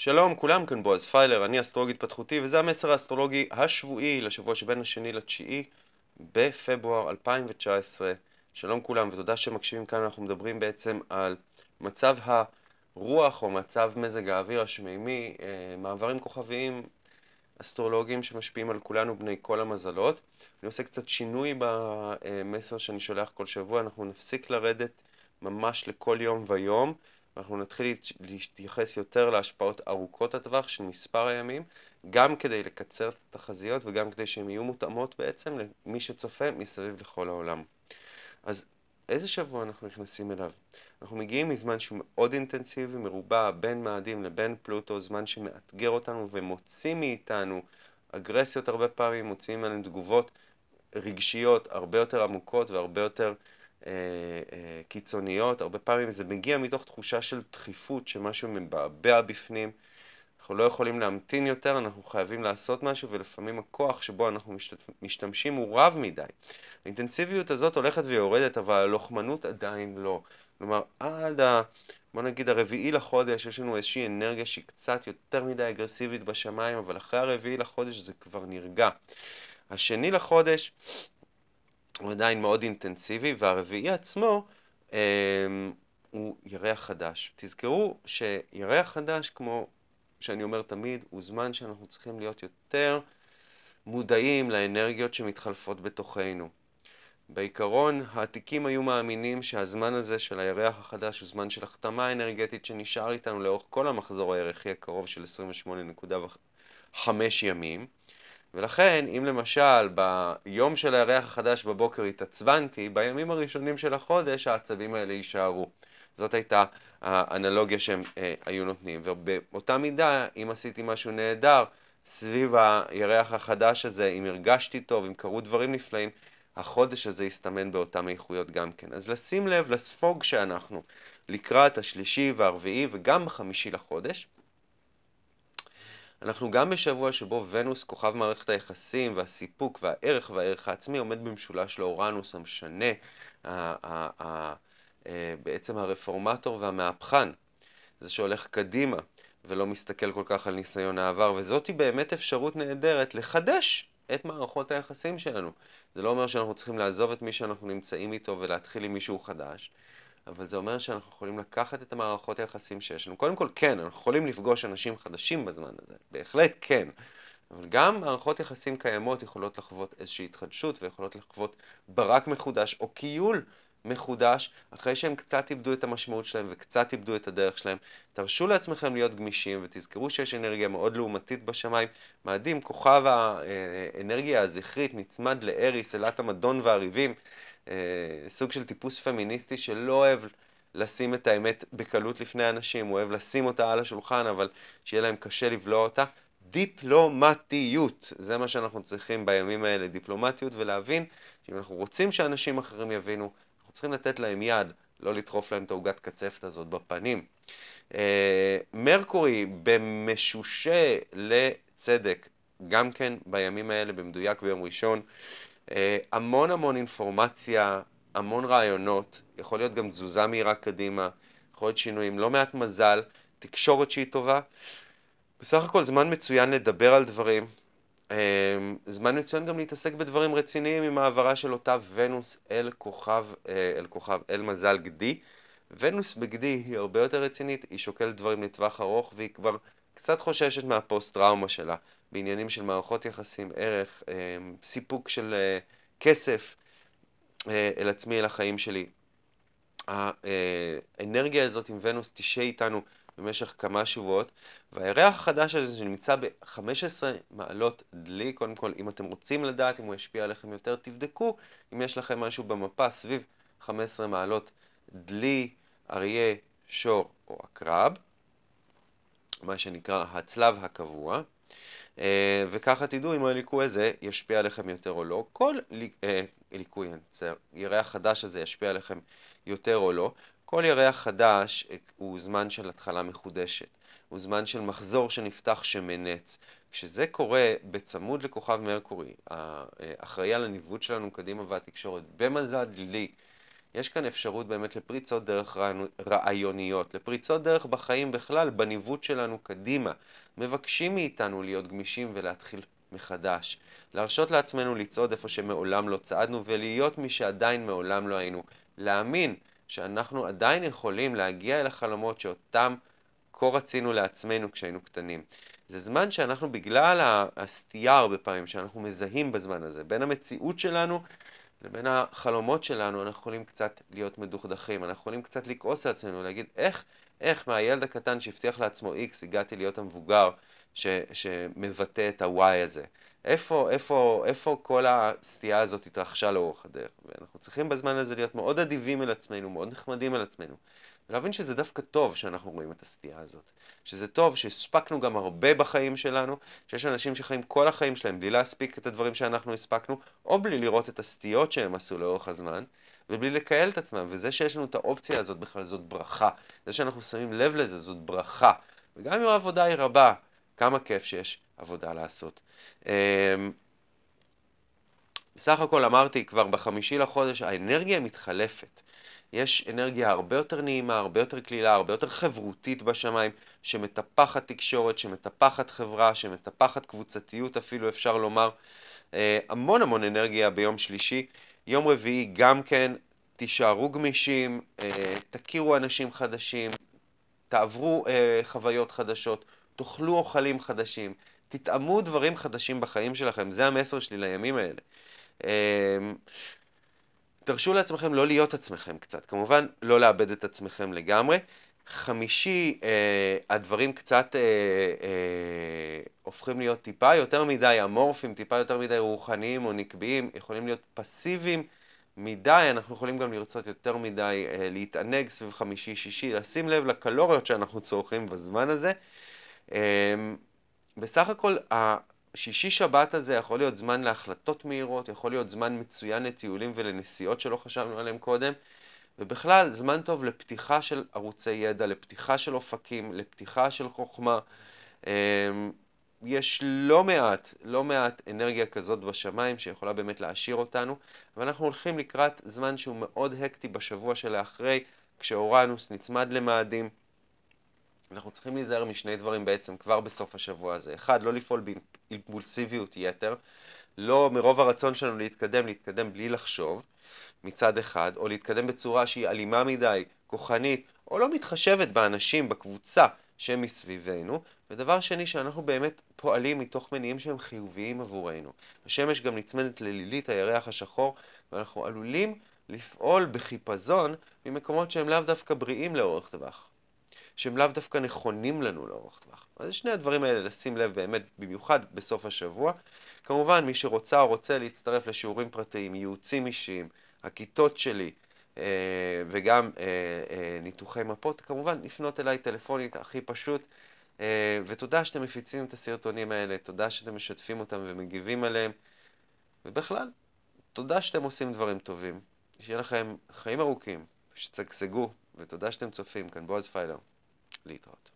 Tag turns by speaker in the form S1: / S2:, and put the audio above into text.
S1: שלום, כולם כאן בועז פיילר, אני אסטרולוג התפתחותי, וזה המסר האסטרולוגי השבועי לשבוע שבין השני לתשיעי בפברואר 2019. שלום כולם, ותודה שמקשיבים כאן, אנחנו מדברים בעצם על מצב הרוח או מצב מזג האוויר השמימי, אה, מעברים כוכביים אסטרולוגיים שמשפיעים על כולנו בני כל המזלות. אני עושה קצת שינוי במסר שאני שולח כל שבוע, אנחנו נפסיק לרדת ממש לכל יום ויום. אנחנו נתחיל להתייחס יותר להשפעות ארוכות הטווח של מספר הימים, גם כדי לקצר את התחזיות וגם כדי שהן יהיו מותאמות בעצם למי שצופה מסביב לכל העולם. אז איזה שבוע אנחנו נכנסים אליו? אנחנו מגיעים מזמן שהוא מאוד אינטנסיבי, מרובע בין מאדים לבין פלוטו, זמן שמאתגר אותנו ומוציא מאיתנו אגרסיות הרבה פעמים, מוציאים עלינו תגובות רגשיות הרבה יותר עמוקות והרבה יותר אה, אה, קיצוניות, הרבה פעמים זה מגיע מתוך תחושה של דחיפות, שמשהו מבעבע בפנים. אנחנו לא יכולים להמתין יותר, אנחנו חייבים לעשות משהו, ולפעמים הכוח שבו אנחנו משתתפ... משתמשים הוא רב מדי. האינטנסיביות הזאת הולכת ויורדת, אבל הלוחמנות עדיין לא. כלומר, עד ה... בוא נגיד הרביעי לחודש, יש לנו איזושהי אנרגיה שהיא קצת יותר מדי אגרסיבית בשמיים, אבל אחרי הרביעי לחודש זה כבר נרגע. השני לחודש הוא עדיין מאוד אינטנסיבי, והרביעי עצמו אה, הוא ירח חדש. תזכרו שירח חדש, כמו שאני אומר תמיד, הוא זמן שאנחנו צריכים להיות יותר מודעים לאנרגיות שמתחלפות בתוכנו. בעיקרון, העתיקים היו מאמינים שהזמן הזה של הירח החדש הוא זמן של החתמה אנרגטית שנשאר איתנו לאורך כל המחזור הירחי הקרוב של 28.5 ימים. ולכן, אם למשל ביום של הירח החדש בבוקר התעצבנתי, בימים הראשונים של החודש העצבים האלה יישארו. זאת הייתה האנלוגיה שהם אה, היו נותנים. ובאותה מידה, אם עשיתי משהו נהדר סביב הירח החדש הזה, אם הרגשתי טוב, אם קרו דברים נפלאים, החודש הזה יסתמן באותן איכויות גם כן. אז לשים לב לספוג שאנחנו לקראת השלישי והרביעי וגם בחמישי לחודש. אנחנו גם בשבוע שבו ונוס, כוכב מערכת היחסים והסיפוק והערך והערך העצמי, עומד במשולש לאורנוס המשנה, אה, בעצם הרפורמטור והמהפכן, זה שהולך קדימה ולא מסתכל כל כך על ניסיון העבר, וזאת היא באמת אפשרות נהדרת לחדש את מערכות היחסים שלנו. זה לא אומר שאנחנו צריכים לעזוב את מי שאנחנו נמצאים איתו ולהתחיל עם מישהו חדש. אבל זה אומר שאנחנו יכולים לקחת את המערכות היחסים שיש לנו. קודם כל, כן, אנחנו יכולים לפגוש אנשים חדשים בזמן הזה, בהחלט כן. אבל גם מערכות יחסים קיימות יכולות לחוות איזושהי התחדשות ויכולות לחוות ברק מחודש או כיול מחודש, אחרי שהם קצת איבדו את המשמעות שלהם וקצת איבדו את הדרך שלהם. תרשו לעצמכם להיות גמישים ותזכרו שיש אנרגיה מאוד לעומתית בשמיים. מאדים, כוכב האנרגיה הזכרית, נצמד לאריס, אלת המדון והריבים, אה, סוג של טיפוס פמיניסטי שלא אוהב לשים את האמת בקלות לפני אנשים, הוא אוהב לשים אותה על השולחן, אבל שיהיה להם קשה לבלוע אותה. דיפלומטיות, זה מה שאנחנו צריכים בימים האלה, דיפלומטיות, ולהבין שאם אנחנו רוצים שאנשים אחרים יבינו, אנחנו צריכים לתת להם יד, לא לדחוף להם את העוגת קצפת הזאת בפנים. אה, מרקורי במשושה לצדק, גם כן בימים האלה, במדויק ביום ראשון, אה, המון המון אינפורמציה, המון רעיונות, יכול להיות גם תזוזה מהירה קדימה, יכול להיות שינויים, לא מעט מזל, תקשורת שהיא טובה. בסך הכל זמן מצוין לדבר על דברים, אמ, זמן מצוין גם להתעסק בדברים רציניים עם העברה של אותה ונוס אל כוכב, אה, אל כוכב, אל מזל גדי. ונוס בגדי היא הרבה יותר רצינית, היא שוקלת דברים לטווח ארוך והיא כבר קצת חוששת מהפוסט-טראומה שלה, בעניינים של מערכות יחסים, ערך, אמ, סיפוק של אה, כסף אה, אל עצמי, אל החיים שלי. האנרגיה הזאת עם ונוס תשהה איתנו במשך כמה שבועות, והירח החדש הזה שנמצא ב-15 מעלות דלי, קודם כל, אם אתם רוצים לדעת אם הוא ישפיע עליכם יותר, תבדקו אם יש לכם משהו במפה סביב 15 מעלות דלי, אריה, שור או עקרב, מה שנקרא הצלב הקבוע. אה, וככה תדעו אם הליקוי הזה ישפיע עליכם יותר או לא. כל ליקוי, אה, ירח חדש הזה ישפיע עליכם יותר או לא, כל ירח חדש הוא זמן של התחלה מחודשת, הוא זמן של מחזור שנפתח שמנץ. כשזה קורה בצמוד לכוכב מרקורי, האחראי על הניווט שלנו קדימה והתקשורת, במזל לי, יש כאן אפשרות באמת לפריצות דרך רעיוניות, לפריצות דרך בחיים בכלל, בניווט שלנו קדימה. מבקשים מאיתנו להיות גמישים ולהתחיל מחדש. להרשות לעצמנו לצעוד איפה שמעולם לא צעדנו ולהיות מי שעדיין מעולם לא היינו. להאמין שאנחנו עדיין יכולים להגיע אל החלומות שאותם כה רצינו לעצמנו כשהיינו קטנים. זה זמן שאנחנו, בגלל הסטייה הרבה פעמים שאנחנו מזהים בזמן הזה, בין המציאות שלנו לבין החלומות שלנו, אנחנו יכולים קצת להיות מדוכדכים, אנחנו יכולים קצת לכעוס על עצמנו, להגיד איך, איך מהילד הקטן שהבטיח לעצמו X הגעתי להיות המבוגר ש, שמבטא את ה-Y הזה. איפה, איפה, איפה כל הסטייה הזאת התרחשה לאורך הדרך? ואנחנו צריכים בזמן הזה להיות מאוד אדיבים אל עצמנו, מאוד נחמדים אל עצמנו. להבין שזה דווקא טוב שאנחנו רואים את הסטייה הזאת. שזה טוב שהספקנו גם הרבה בחיים שלנו, שיש אנשים שחיים כל החיים שלהם בלי להספיק את הדברים שאנחנו הספקנו, או בלי לראות את הסטיות שהם עשו לאורך הזמן, ובלי לקהל את עצמם. וזה שיש לנו את האופציה הזאת בכלל זאת ברכה. זה שאנחנו שמים לב לזה זאת ברכה. וגם אם העבודה היא רבה, כמה כיף שיש עבודה לעשות. אמ, בסך הכל אמרתי כבר בחמישי לחודש, האנרגיה מתחלפת. יש אנרגיה הרבה יותר נעימה, הרבה יותר קלילה, הרבה יותר חברותית בשמיים, שמטפחת תקשורת, שמטפחת חברה, שמטפחת קבוצתיות אפילו אפשר לומר. אה, המון המון אנרגיה ביום שלישי. יום רביעי גם כן, תישארו גמישים, אה, תכירו אנשים חדשים, תעברו אה, חוויות חדשות, תאכלו אוכלים חדשים, תטעמו דברים חדשים בחיים שלכם, זה המסר שלי לימים האלה. תרשו לעצמכם לא להיות עצמכם קצת, כמובן לא לאבד את עצמכם לגמרי. חמישי, אה, הדברים קצת אה, אה, הופכים להיות טיפה יותר מדי אמורפיים, טיפה יותר מדי רוחניים או נקביים, יכולים להיות פסיביים מדי, אנחנו יכולים גם לרצות יותר מדי אה, להתענג סביב חמישי-שישי, לשים לב לקלוריות שאנחנו צורכים בזמן הזה. אה, בסך הכל, שישי שבת הזה יכול להיות זמן להחלטות מהירות, יכול להיות זמן מצוין לטיולים ולנסיעות שלא חשבנו עליהם קודם, ובכלל זמן טוב לפתיחה של ערוצי ידע, לפתיחה של אופקים, לפתיחה של חוכמה. אמ, יש לא מעט, לא מעט אנרגיה כזאת בשמיים שיכולה באמת להעשיר אותנו, אבל אנחנו הולכים לקראת זמן שהוא מאוד הקטי בשבוע שלאחרי, כשאורנוס נצמד למאדים, אנחנו צריכים להיזהר משני דברים בעצם כבר בסוף השבוע הזה. אחד, לא לפעול באימפולסיביות יתר, לא מרוב הרצון שלנו להתקדם, להתקדם בלי לחשוב מצד אחד, או להתקדם בצורה שהיא אלימה מדי, כוחנית, או לא מתחשבת באנשים, בקבוצה שהם מסביבנו. ודבר שני, שאנחנו באמת פועלים מתוך מניעים שהם חיוביים עבורנו. השמש גם נצמדת ללילית הירח השחור, ואנחנו עלולים לפעול בחיפזון ממקומות שהם לאו דווקא בריאים לאורך טווח. שהם לאו דווקא נכונים לנו לאורך טווח. אז שני הדברים האלה לשים לב באמת במיוחד בסוף השבוע. כמובן, מי שרוצה או רוצה להצטרף לשיעורים פרטיים, ייעוצים אישיים, הכיתות שלי, אה, וגם אה, אה, ניתוחי מפות, כמובן לפנות אליי טלפונית, הכי פשוט. ותודה שאתם מפיצים את הסרטונים האלה, תודה שאתם משתפים אותם ומגיבים עליהם, ובכלל, תודה שאתם עושים דברים טובים. שיהיה לכם חיים ארוכים, שתשגשגו, ותודה שאתם צופים כאן בועז פיילר. Líthat.